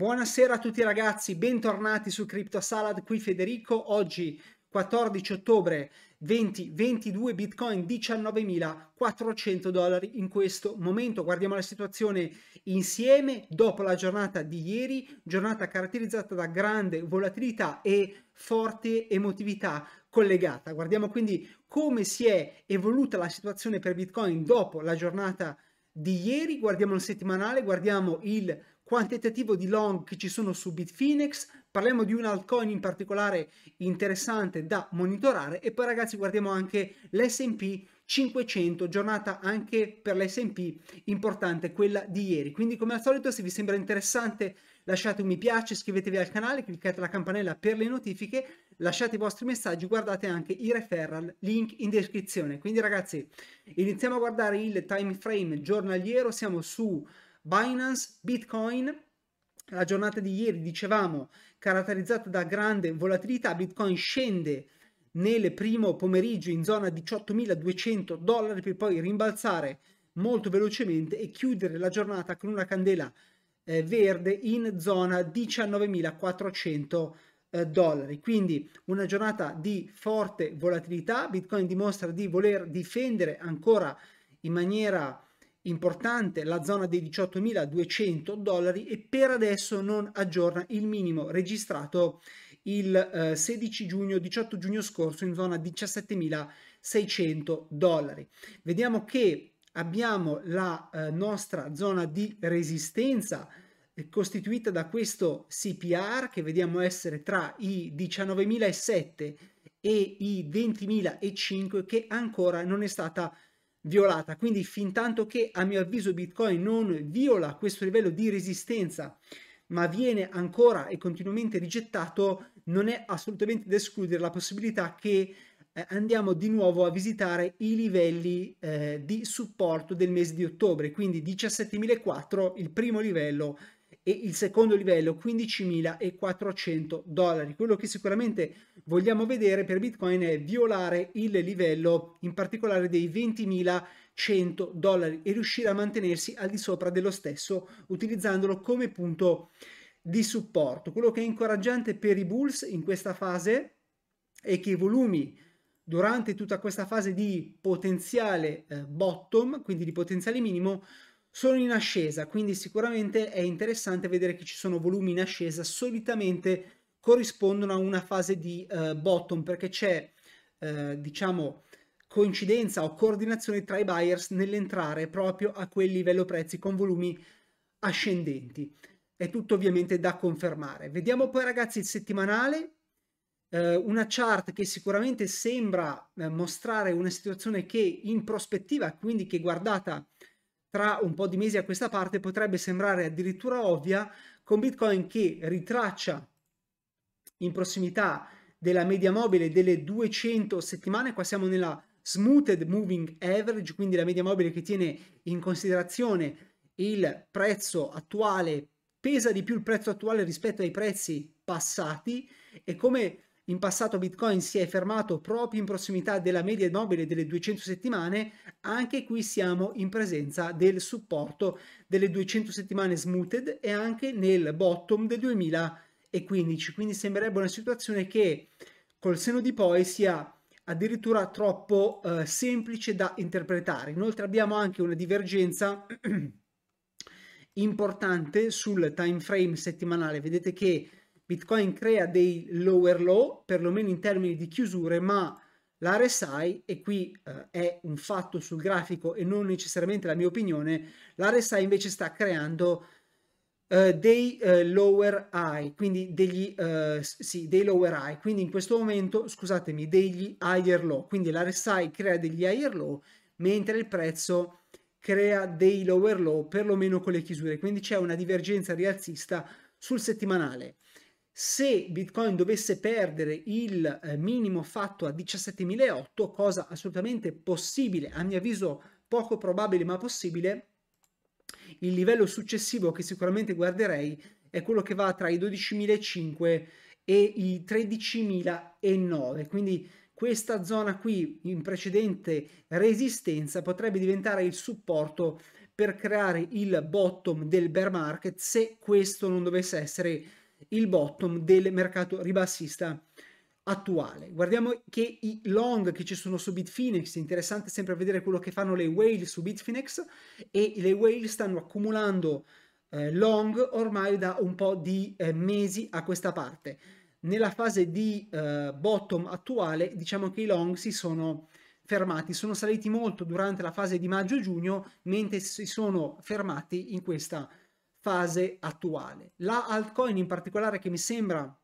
Buonasera a tutti ragazzi, bentornati su Crypto Salad, qui Federico. Oggi 14 ottobre 2022 Bitcoin 19.400 dollari in questo momento. Guardiamo la situazione insieme dopo la giornata di ieri, giornata caratterizzata da grande volatilità e forte emotività collegata. Guardiamo quindi come si è evoluta la situazione per Bitcoin dopo la giornata di ieri, guardiamo il settimanale, guardiamo il quantitativo di long che ci sono su Bitfinex, parliamo di un altcoin in particolare interessante da monitorare e poi ragazzi guardiamo anche l'S&P 500, giornata anche per l'S&P importante quella di ieri. Quindi come al solito se vi sembra interessante lasciate un mi piace, iscrivetevi al canale, cliccate la campanella per le notifiche, lasciate i vostri messaggi, guardate anche i referral, link in descrizione. Quindi ragazzi iniziamo a guardare il time frame giornaliero, siamo su Binance, Bitcoin. La giornata di ieri, dicevamo, caratterizzata da grande volatilità, Bitcoin scende nel primo pomeriggio in zona 18.200 dollari per poi rimbalzare molto velocemente e chiudere la giornata con una candela eh, verde in zona 19.400 eh, dollari. Quindi una giornata di forte volatilità, Bitcoin dimostra di voler difendere ancora in maniera importante la zona dei 18.200 dollari e per adesso non aggiorna il minimo registrato il 16 eh, giugno 18 giugno scorso in zona 17.600 dollari vediamo che abbiamo la eh, nostra zona di resistenza eh, costituita da questo CPR che vediamo essere tra i 19.007 e i 20.005 che ancora non è stata violata. Quindi fin tanto che a mio avviso Bitcoin non viola questo livello di resistenza, ma viene ancora e continuamente rigettato, non è assolutamente da escludere la possibilità che eh, andiamo di nuovo a visitare i livelli eh, di supporto del mese di ottobre, quindi 17.004 il primo livello e il secondo livello 15.400 dollari. Quello che sicuramente vogliamo vedere per Bitcoin è violare il livello in particolare dei 20.100 dollari e riuscire a mantenersi al di sopra dello stesso utilizzandolo come punto di supporto. Quello che è incoraggiante per i bulls in questa fase è che i volumi durante tutta questa fase di potenziale eh, bottom, quindi di potenziale minimo, sono in ascesa, quindi sicuramente è interessante vedere che ci sono volumi in ascesa, solitamente corrispondono a una fase di uh, bottom perché c'è, uh, diciamo, coincidenza o coordinazione tra i buyers nell'entrare proprio a quel livello prezzi con volumi ascendenti. È tutto ovviamente da confermare. Vediamo poi ragazzi il settimanale, eh, una chart che sicuramente sembra eh, mostrare una situazione che in prospettiva, quindi che guardata tra un po' di mesi a questa parte potrebbe sembrare addirittura ovvia con Bitcoin che ritraccia in prossimità della media mobile delle 200 settimane, qua siamo nella smoothed moving average, quindi la media mobile che tiene in considerazione il prezzo attuale, pesa di più il prezzo attuale rispetto ai prezzi passati e come in passato Bitcoin si è fermato proprio in prossimità della media nobile delle 200 settimane, anche qui siamo in presenza del supporto delle 200 settimane smuted e anche nel bottom del 2015, quindi sembrerebbe una situazione che col seno di poi sia addirittura troppo eh, semplice da interpretare. Inoltre abbiamo anche una divergenza importante sul time frame settimanale, vedete che Bitcoin crea dei lower low, perlomeno in termini di chiusure, ma l'RSI, e qui eh, è un fatto sul grafico e non necessariamente la mia opinione, l'RSI invece sta creando eh, dei eh, lower high, quindi degli, eh, sì, dei lower high, quindi in questo momento, scusatemi, degli higher low, quindi l'RSI crea degli higher low, mentre il prezzo crea dei lower low, perlomeno con le chiusure, quindi c'è una divergenza rialzista sul settimanale se Bitcoin dovesse perdere il eh, minimo fatto a 17.008, cosa assolutamente possibile, a mio avviso poco probabile ma possibile, il livello successivo che sicuramente guarderei è quello che va tra i 12.005 e i 13.009, quindi questa zona qui in precedente resistenza potrebbe diventare il supporto per creare il bottom del bear market se questo non dovesse essere il bottom del mercato ribassista attuale. Guardiamo che i long che ci sono su Bitfinex, interessante sempre vedere quello che fanno le whale su Bitfinex e le whale stanno accumulando eh, long ormai da un po' di eh, mesi a questa parte. Nella fase di eh, bottom attuale diciamo che i long si sono fermati, sono saliti molto durante la fase di maggio-giugno mentre si sono fermati in questa fase fase attuale. La altcoin in particolare che mi sembra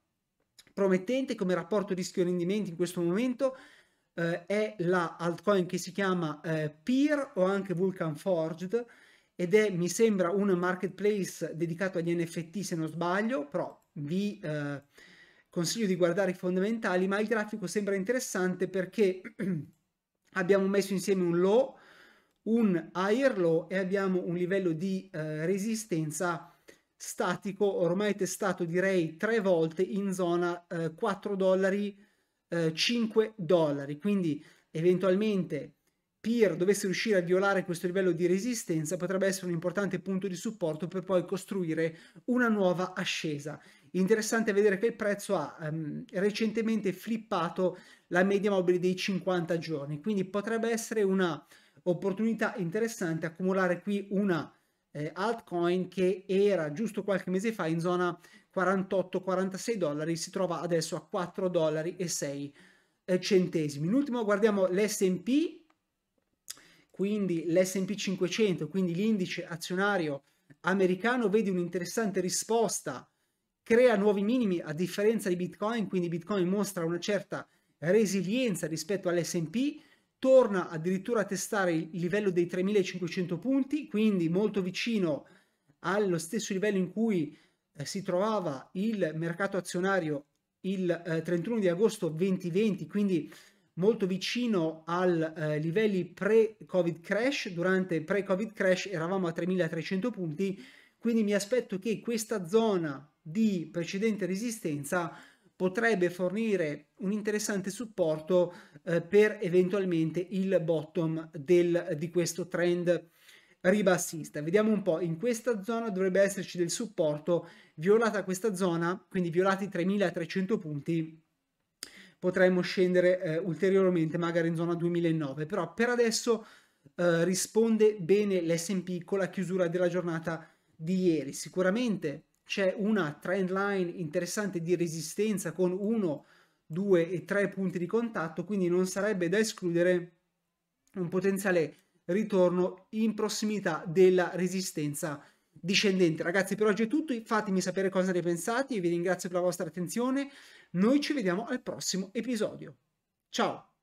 promettente come rapporto rischio-rendimento in questo momento eh, è la altcoin che si chiama eh, Peer o anche Vulcan Forged ed è mi sembra un marketplace dedicato agli NFT se non sbaglio, però vi eh, consiglio di guardare i fondamentali, ma il grafico sembra interessante perché abbiamo messo insieme un low un higher low e abbiamo un livello di eh, resistenza statico ormai testato direi tre volte in zona eh, 4 dollari eh, 5 dollari quindi eventualmente Peer dovesse riuscire a violare questo livello di resistenza potrebbe essere un importante punto di supporto per poi costruire una nuova ascesa interessante vedere che il prezzo ha ehm, recentemente flippato la media mobile dei 50 giorni quindi potrebbe essere una opportunità interessante accumulare qui una eh, altcoin che era giusto qualche mese fa in zona 48-46 dollari, si trova adesso a 4 dollari e 6 eh, centesimi. In ultimo guardiamo l'S&P, quindi l'S&P 500, quindi l'indice azionario americano, vedi un'interessante risposta, crea nuovi minimi a differenza di Bitcoin, quindi Bitcoin mostra una certa resilienza rispetto all'S&P, torna addirittura a testare il livello dei 3500 punti, quindi molto vicino allo stesso livello in cui eh, si trovava il mercato azionario il eh, 31 di agosto 2020, quindi molto vicino ai eh, livelli pre-Covid crash, durante pre-Covid crash eravamo a 3300 punti, quindi mi aspetto che questa zona di precedente resistenza potrebbe fornire un interessante supporto eh, per eventualmente il bottom del, di questo trend ribassista. Vediamo un po', in questa zona dovrebbe esserci del supporto, violata questa zona, quindi violati 3300 punti, potremmo scendere eh, ulteriormente magari in zona 2009, però per adesso eh, risponde bene l'S&P con la chiusura della giornata di ieri. Sicuramente c'è una trend line interessante di resistenza con 1, 2 e 3 punti di contatto, quindi non sarebbe da escludere un potenziale ritorno in prossimità della resistenza discendente. Ragazzi, per oggi è tutto, fatemi sapere cosa ne pensate, vi ringrazio per la vostra attenzione, noi ci vediamo al prossimo episodio. Ciao!